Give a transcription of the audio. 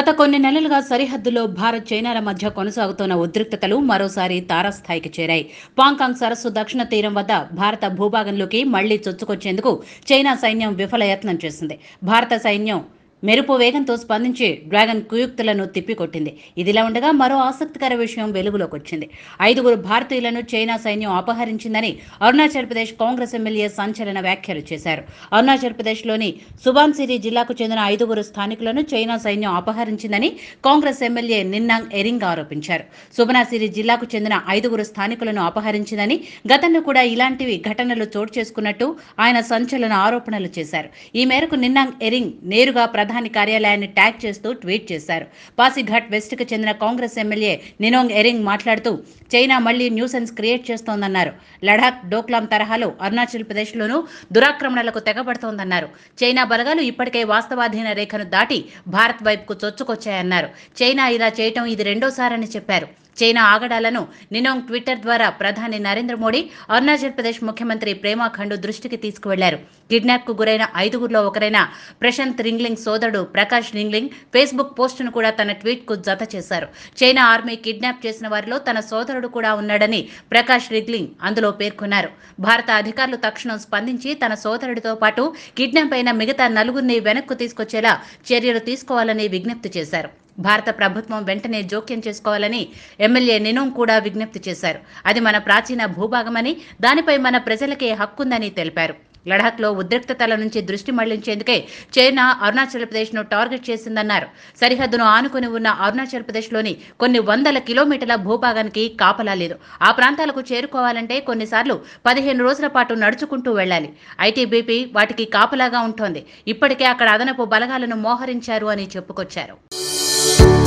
గత కొన్ని నెలలుగా సరిహద్దులో భారత్ చైనాల మధ్య కొనసాగుతున్న ఉద్రిక్తతలు మరోసారి తారాస్థాయికి చేరాయి పాంకాంగ్ సరస్సు దక్షిణ తీరం వద్ద భారత భూభాగంలోకి మళ్లీ చొచ్చుకొచ్చేందుకు చైనా సైన్యం విఫలయత్నం చేసింది భారత సైన్యం మెరుపు వేగంతో స్పందించి డ్రాగన్ కుయుక్తులను తిప్పికొట్టింది ఇదిలా ఉండగా మరో ఆసక్తికర విషయం వెలుగులోకి వచ్చింది ఐదుగురు భారతీయులను చైనా సైన్యం అపహరించిందని అరుణాచల్ ప్రదేశ్ కాంగ్రెస్ ఎమ్మెల్యే సంచలన వ్యాఖ్యలు చేశారు అరుణాచల్ ప్రదేశ్లోని సుబాన్సిరి జిల్లాకు చెందిన ఐదుగురు స్థానికులను చైనా సైన్యం అపహరించిందని కాంగ్రెస్ ఎమ్మెల్యే నిన్నాంగ్ ఎరింగ్ ఆరోపించారు సుబనాసిరి జిల్లాకు చెందిన ఐదుగురు స్థానికులను అపహరించిందని గతంలో కూడా ఇలాంటివి ఘటనలు చోటు చేసుకున్నట్టు ఆయన సంచలన ఆరోపణలు చేశారు ఈ మేరకు నిన్నాంగ్ ఎరింగ్ నేరుగా ప్రధాని కార్యాలయాన్ని ట్యాగ్ చేస్తూ ట్వీట్ చేశారు పాసిఘాట్ వెస్ట్కు చెందిన కాంగ్రెస్ ఎమ్మెల్యే నినోంగ్ ఎరింగ్ మాట్లాడుతూ చైనా మళ్లీ న్యూసెన్స్ క్రియేట్ చేస్తోందన్నారు లడాక్ డోక్లాం తరహాలో అరుణాచల్ ప్రదేశ్లోనూ దురాక్రమణలకు తెగబడుతోందన్నారు చైనా బలగాలు ఇప్పటికే వాస్తవాధీన రేఖను దాటి భారత్ వైపుకు చొచ్చుకొచ్చాయన్నారు చైనా ఇలా చేయటం ఇది రెండోసారని చెప్పారు చైనా ఆగడాలను నినోంగ్ ట్విట్టర్ ద్వారా ప్రధాని నరేంద్ర మోడీ అరుణాచల్ ప్రదేశ్ ముఖ్యమంత్రి ప్రేమా దృష్టికి తీసుకువెళ్లారు కిడ్నాప్ కు గురైన ఐదుగురిలో ఒకరైన ప్రశాంత్ రింగ్లింగ్ సోదరుడు ప్రకాష్ రింగ్లింగ్ ఫేస్బుక్ పోస్టును కూడా తన ట్వీట్ కు జత చేశారు చైనా ఆర్మీ కిడ్నాప్ చేసిన వారిలో తన సోదరుడు కూడా ఉన్నాడని ప్రకాష్ రింగ్లింగ్ అందులో పేర్కొన్నారు భారత అధికారులు తక్షణం స్పందించి తన సోదరుడితో పాటు కిడ్నాప్ అయిన మిగతా నలుగురిని వెనక్కు తీసుకొచ్చేలా చర్యలు తీసుకోవాలని విజ్ఞప్తి చేశారు భారత ప్రభుత్వం వెంటనే జోక్యం చేసుకోవాలని ఎమ్మెల్యే నినోం కూడా విజ్ఞప్తి చేశారు అది మన ప్రాచీన భూభాగమని దానిపై మన ప్రజలకే హక్కుందని తెలిపారు లడాఖ్లో ఉద్రిక్తతల నుంచి దృష్టి మళ్లించేందుకే చైనా అరుణాచల్ ప్రదేశ్ను టార్గెట్ చేసిందన్నారు సరిహద్దును ఆనుకుని ఉన్న అరుణాచల్ ప్రదేశ్లోని కొన్ని వందల కిలోమీటర్ల భూభాగానికి కాపలా లేదు ఆ ప్రాంతాలకు చేరుకోవాలంటే కొన్నిసార్లు పదిహేను రోజుల పాటు నడుచుకుంటూ వెళ్లాలి ఐటీబీపీ వాటికి కాపలాగా ఉంటోంది ఇప్పటికే అక్కడ అదనపు బలగాలను మోహరించారు అని చెప్పుకొచ్చారు Thank you.